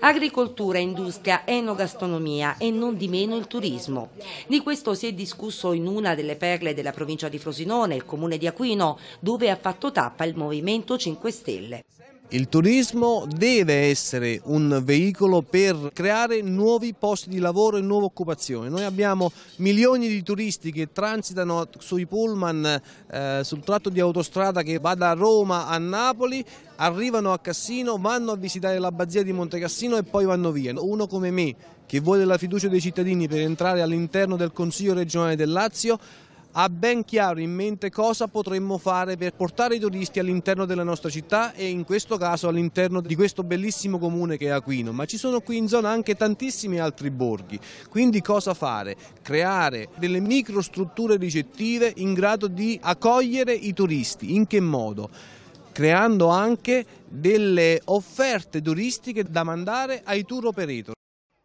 Agricoltura, industria, enogastronomia e non di meno il turismo. Di questo si è discusso in una delle perle della provincia di Frosinone, il comune di Aquino, dove ha fatto tappa il Movimento 5 Stelle. Il turismo deve essere un veicolo per creare nuovi posti di lavoro e nuova occupazione. Noi abbiamo milioni di turisti che transitano sui pullman, eh, sul tratto di autostrada che va da Roma a Napoli, arrivano a Cassino, vanno a visitare l'abbazia di Montecassino e poi vanno via. Uno come me che vuole la fiducia dei cittadini per entrare all'interno del Consiglio regionale del Lazio ha ben chiaro in mente cosa potremmo fare per portare i turisti all'interno della nostra città e in questo caso all'interno di questo bellissimo comune che è Aquino, ma ci sono qui in zona anche tantissimi altri borghi, quindi cosa fare? Creare delle microstrutture ricettive in grado di accogliere i turisti, in che modo? creando anche delle offerte turistiche da mandare ai tour operator.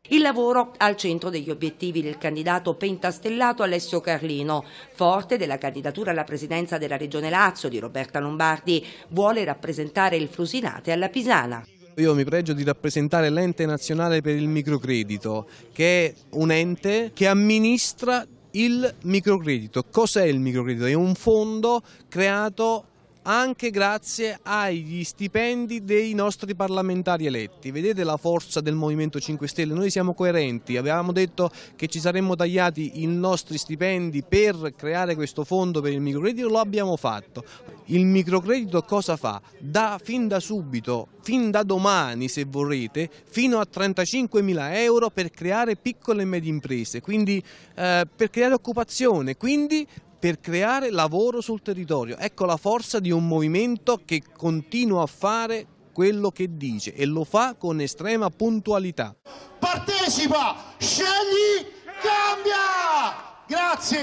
Il lavoro al centro degli obiettivi del candidato pentastellato Alessio Carlino, forte della candidatura alla presidenza della Regione Lazio di Roberta Lombardi, vuole rappresentare il Frusinate alla Pisana. Io mi pregio di rappresentare l'ente nazionale per il microcredito, che è un ente che amministra il microcredito. Cos'è il microcredito? È un fondo creato anche grazie agli stipendi dei nostri parlamentari eletti. Vedete la forza del Movimento 5 Stelle, noi siamo coerenti, avevamo detto che ci saremmo tagliati i nostri stipendi per creare questo fondo per il microcredito, lo abbiamo fatto. Il microcredito cosa fa? Da fin da subito, fin da domani se vorrete, fino a 35.000 euro per creare piccole e medie imprese, quindi eh, per creare occupazione, quindi per creare lavoro sul territorio. Ecco la forza di un movimento che continua a fare quello che dice e lo fa con estrema puntualità. Partecipa, scegli, cambia! Grazie!